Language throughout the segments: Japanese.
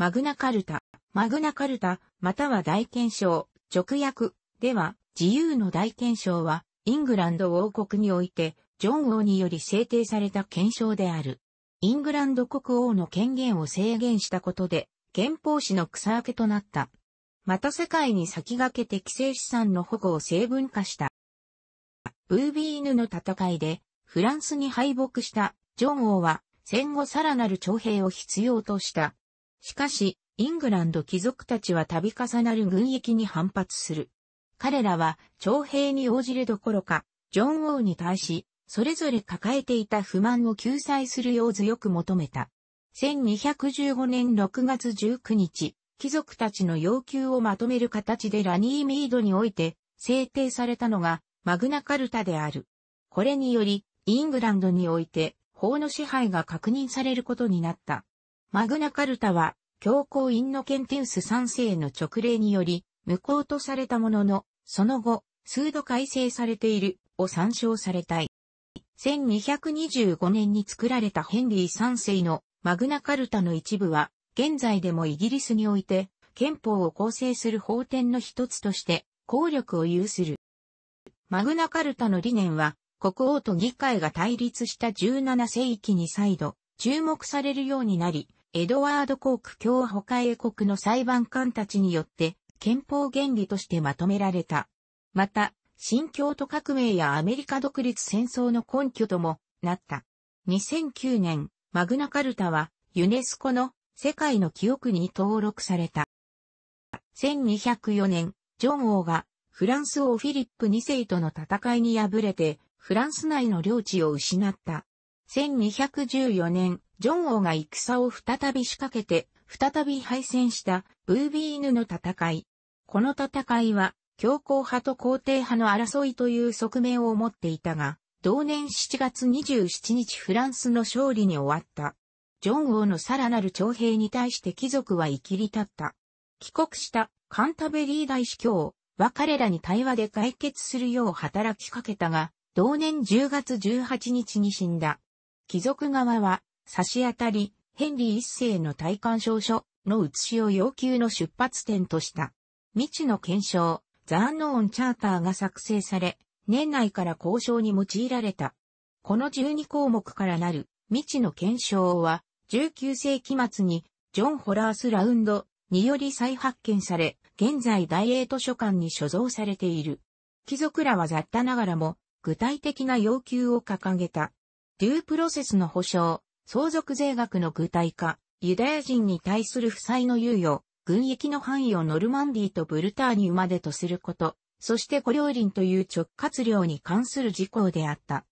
マグナカルタ、マグナカルタ、または大憲章、直訳、では、自由の大憲章は、イングランド王国において、ジョン王により制定された憲章である。イングランド国王の権限を制限したことで、憲法史の草分けとなった。また世界に先駆けて規制資産の保護を成文化した。ブービーヌの戦いで、フランスに敗北したジョン王は、戦後さらなる徴兵を必要としたしかし、イングランド貴族たちは度重なる軍役に反発する。彼らは徴兵に応じるどころか、ジョン王に対し、それぞれ抱えていた不満を救済するよう強く求めた。1215年6月19日、貴族たちの要求をまとめる形でラニーミードにおいて制定されたのがマグナカルタである。これにより、イングランドにおいて法の支配が確認されることになった。マグナカルタは、教皇インノケンティウス3世の直令により、無効とされたものの、その後、数度改正されている、を参照されたい。1225年に作られたヘンリー3世のマグナカルタの一部は、現在でもイギリスにおいて、憲法を構成する法典の一つとして、効力を有する。マグナカルタの理念は、国王と議会が対立した17世紀に再度、注目されるようになり、エドワード・コーク共和国英国の裁判官たちによって憲法原理としてまとめられた。また、新京都革命やアメリカ独立戦争の根拠ともなった。2009年、マグナカルタはユネスコの世界の記憶に登録された。1204年、ジョン王がフランス王フィリップ2世との戦いに敗れて、フランス内の領地を失った。1214年、ジョン王が戦を再び仕掛けて、再び敗戦した、ブービーヌの戦い。この戦いは、強硬派と皇帝派の争いという側面を持っていたが、同年7月27日フランスの勝利に終わった。ジョン王のさらなる徴兵に対して貴族は生きり立った。帰国したカンタベリー大司教は彼らに対話で解決するよう働きかけたが、同年10月18日に死んだ。貴族側は差し当たり、ヘンリー一世の体感証書の写しを要求の出発点とした。未知の検証、ザ・アンノーン・チャーターが作成され、年内から交渉に用いられた。この12項目からなる未知の検証は、19世紀末にジョン・ホラース・ラウンドにより再発見され、現在大英図書館に所蔵されている。貴族らは雑多ながらも具体的な要求を掲げた。デュープロセスの保障、相続税額の具体化、ユダヤ人に対する負債の猶予、軍役の範囲をノルマンディーとブルターニュまでとすること、そして小領林という直轄領に関する事項であった。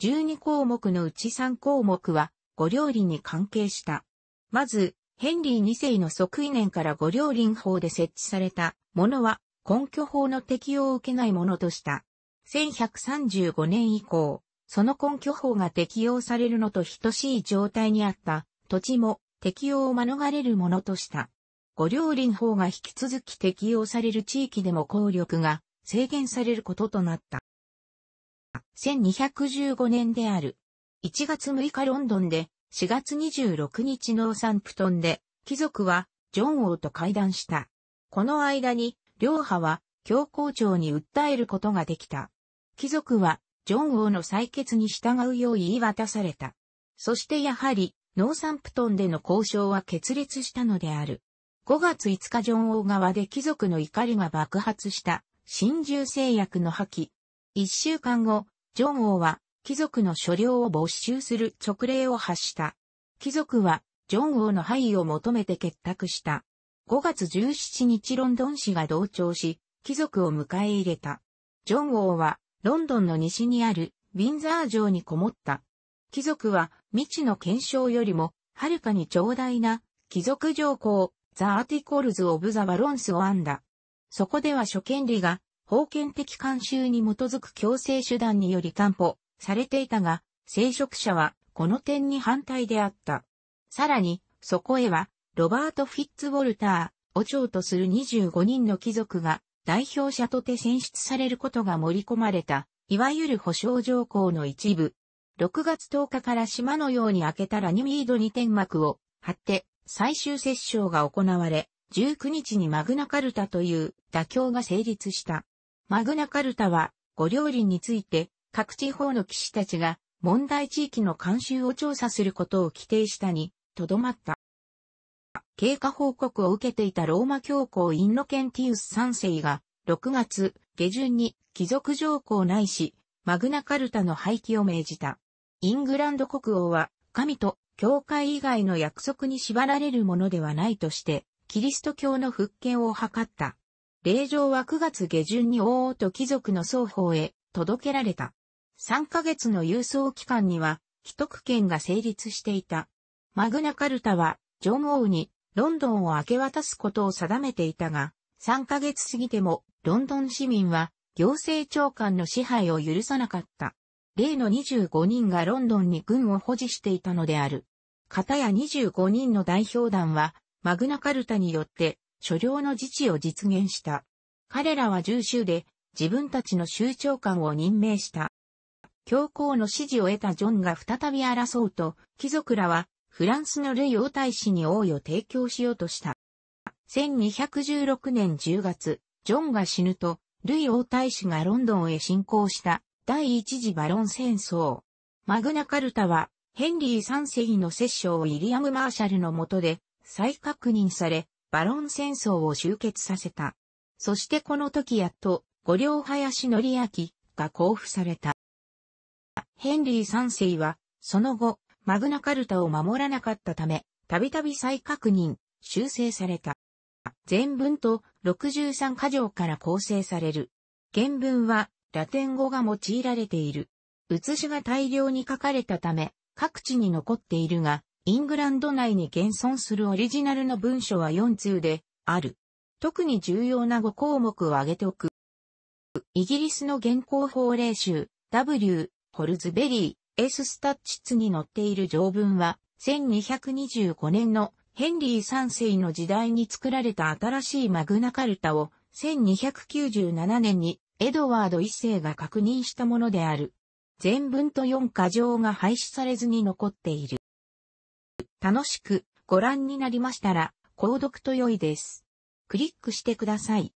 12項目のうち3項目は、五料林に関係した。まず、ヘンリー2世の即位年から五両林法で設置されたものは、根拠法の適用を受けないものとした。1135年以降、その根拠法が適用されるのと等しい状態にあった土地も適用を免れるものとした。五両林法が引き続き適用される地域でも効力が制限されることとなった。1215年である。1月6日ロンドンで4月26日ノーサンプトンで貴族はジョン王と会談した。この間に両派は教皇庁に訴えることができた。貴族はジョン王の採決に従うよう言い渡された。そしてやはり、ノーサンプトンでの交渉は決裂したのである。5月5日ジョン王側で貴族の怒りが爆発した、新獣制約の破棄。1週間後、ジョン王は、貴族の所領を没収する勅令を発した。貴族は、ジョン王の敗位を求めて結託した。5月17日ロンドン市が同調し、貴族を迎え入れた。ジョン王は、ロンドンの西にあるウィンザー城にこもった。貴族は未知の検証よりも、はるかに長大な貴族条項、ザ・アーティコルズ・オブ・ザ・バロンスを編んだ。そこでは諸権利が、封建的慣習に基づく強制手段により担保されていたが、聖職者はこの点に反対であった。さらに、そこへは、ロバート・フィッツ・ウォルターを長とする25人の貴族が代表者とて選出されることが盛り込まれた、いわゆる保証条項の一部。6月10日から島のように開けたラニミードに天幕を張って、最終折衝が行われ、19日にマグナカルタという妥協が成立した。マグナカルタは、ご料理について、各地方の騎士たちが問題地域の監修を調査することを規定したに、とどまった。経過報告を受けていたローマ教皇インノケンティウス3世が、6月下旬に貴族条項ないし、マグナカルタの廃棄を命じた。イングランド国王は、神と教会以外の約束に縛られるものではないとして、キリスト教の復権を図った。令状は9月下旬に王と貴族の双方へ届けられた。3ヶ月の郵送期間には、既得権が成立していた。マグナカルタは、ジョン王にロンドンを明け渡すことを定めていたが、3ヶ月過ぎても、ロンドン市民は、行政長官の支配を許さなかった。例の25人がロンドンに軍を保持していたのである。片や25人の代表団は、マグナカルタによって、所領の自治を実現した。彼らは重州で、自分たちの州長官を任命した。教皇の指示を得たジョンが再び争うと、貴族らはフランスのルイ王太子に王位を提供しようとした。1216年10月、ジョンが死ぬと、ルイ王太子がロンドンへ侵攻した第一次バロン戦争。マグナカルタは、ヘンリー三世の摂政ウィリアム・マーシャルの下で再確認され、バロン戦争を終結させた。そしてこの時やっと、五両林則明が交付された。ヘンリー三世は、その後、マグナカルタを守らなかったため、たびたび再確認、修正された。全文と63箇条から構成される。原文はラテン語が用いられている。写しが大量に書かれたため、各地に残っているが、イングランド内に現存するオリジナルの文書は4通である。特に重要な5項目を挙げておく。イギリスの現行法令集 W. ホルズベリー、エーススタッチツに載っている条文は、1225年のヘンリー3世の時代に作られた新しいマグナカルタを、1297年にエドワード1世が確認したものである。全文と4箇条が廃止されずに残っている。楽しくご覧になりましたら、購読と良いです。クリックしてください。